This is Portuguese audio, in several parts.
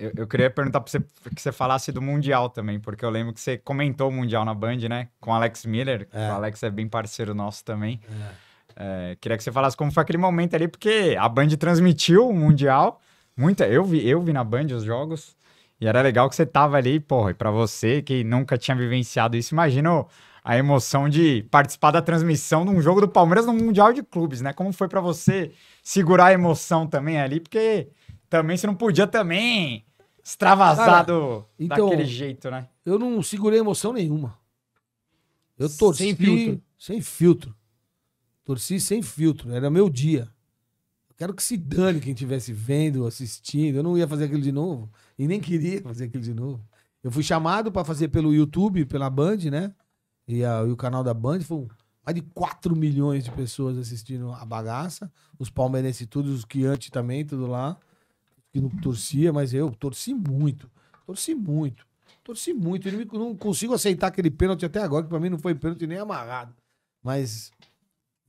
Eu, eu queria perguntar para você que você falasse do Mundial também, porque eu lembro que você comentou o Mundial na Band, né? Com Alex Miller. É. O Alex é bem parceiro nosso também. É. É, queria que você falasse como foi aquele momento ali, porque a Band transmitiu o Mundial. Muita, eu vi, eu vi na Band os jogos. E era legal que você tava ali, porra, e pra você que nunca tinha vivenciado isso, imagina a emoção de participar da transmissão de um jogo do Palmeiras no Mundial de Clubes, né? Como foi para você segurar a emoção também ali, porque também você não podia também extravasado Cara, então, daquele jeito, né? Eu não segurei emoção nenhuma. Eu torci sem filtro. Sem filtro. Torci sem filtro. Era meu dia. quero que se dane quem estivesse vendo, assistindo. Eu não ia fazer aquilo de novo. E nem queria fazer aquilo de novo. Eu fui chamado para fazer pelo YouTube, pela Band, né? E, a, e o canal da Band foi mais de 4 milhões de pessoas assistindo a bagaça. Os palmeirenses, todos os quiantes também, tudo lá que não torcia, mas eu torci muito. Torci muito. Torci muito. Eu não consigo aceitar aquele pênalti até agora, que pra mim não foi pênalti nem amarrado. Mas.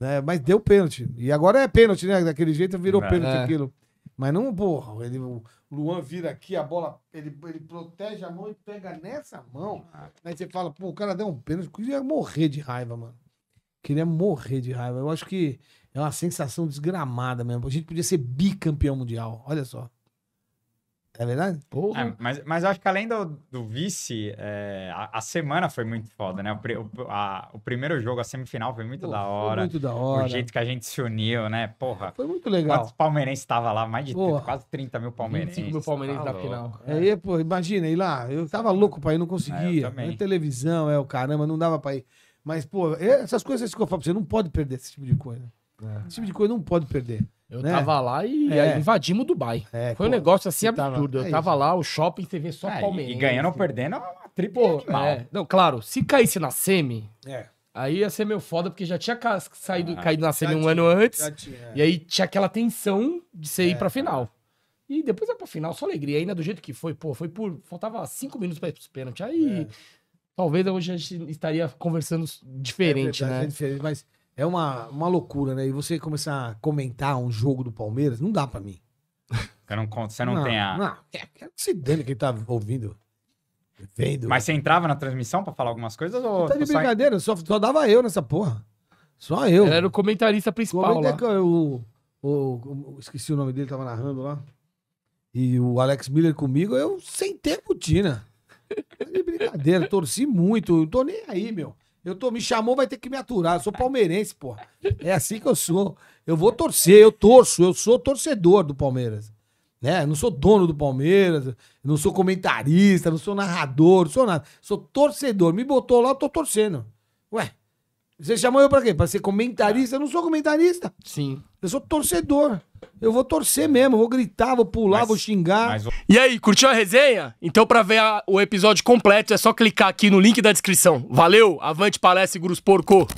Né, mas deu pênalti. E agora é pênalti, né? Daquele jeito virou é. pênalti é. aquilo. Mas não, porra, ele, o Luan vira aqui, a bola, ele, ele protege a mão e pega nessa mão. Ah. Aí você fala, pô, o cara deu um pênalti. Eu queria morrer de raiva, mano. Queria morrer de raiva. Eu acho que é uma sensação desgramada mesmo. A gente podia ser bicampeão mundial, olha só. É verdade? Porra. É, mas, mas eu acho que além do, do vice, é, a, a, semana foi muito foda, né? O, o, a, o primeiro jogo, a semifinal, foi muito Pô, da hora. Foi muito da hora. O jeito que a gente se uniu, né? Porra. Foi muito legal. Quantos palmeirenses estavam lá? Mais de quase 30 mil palmeirenses. 25 mil palmeirenses tá na final. É, aí, pô, imagina, ir lá. Eu tava louco pra ir, não conseguia. É, também. televisão, é o caramba, não dava pra ir. Mas, pô, essas coisas que eu falo pra você, não pode perder esse tipo de coisa. É. Esse tipo de coisa não pode perder. Eu né? tava lá e é. invadimos Dubai. É, Foi um negócio assim absurdo. eu é tava lá, o shopping, você vê só é, ah, Palmeiras. E ganhando ou perdendo, é uma é, Não, claro, se caísse na Semi, é. aí ia ser meio foda, porque já tinha ca... saído, ah, caído na Semi um tinha, ano antes. Tinha, e aí tinha aquela tensão de você ir pra final. E depois é pra final, só alegria. Ainda do jeito que foi, pô, foi por. Faltava cinco minutos pra ir pros pênaltis. Aí. Talvez hoje a gente estaria conversando diferente, né? Diferente, mas é uma, uma loucura, né? E você começar a comentar um jogo do Palmeiras, não dá pra mim. Eu não, conto, você não, não tem a. Não, é, é se dane quem tá ouvindo. Vendo. Mas você entrava na transmissão pra falar algumas coisas? Ou, tá de brincadeira, só, só dava eu nessa porra. Só eu. Ele era o comentarista principal. Comenta é lá. É eu, é esqueci o nome dele, tava narrando lá. E o Alex Miller comigo, eu sentei a putina. Tá de brincadeira, torci muito, não tô nem aí, meu. Eu tô, me chamou, vai ter que me aturar. Eu sou palmeirense, porra. É assim que eu sou. Eu vou torcer, eu torço, eu sou torcedor do Palmeiras. Né? não sou dono do Palmeiras, não sou comentarista, não sou narrador, não sou nada. Sou torcedor. Me botou lá, eu tô torcendo. Ué, você chamou eu pra quê? Pra ser comentarista? Ah. Eu não sou comentarista. Sim. Eu sou torcedor. Eu vou torcer mesmo, vou gritar, vou pular, mas, vou xingar. Mas... E aí, curtiu a resenha? Então, pra ver a, o episódio completo, é só clicar aqui no link da descrição. Valeu! Avante palestra, Gurus Porco!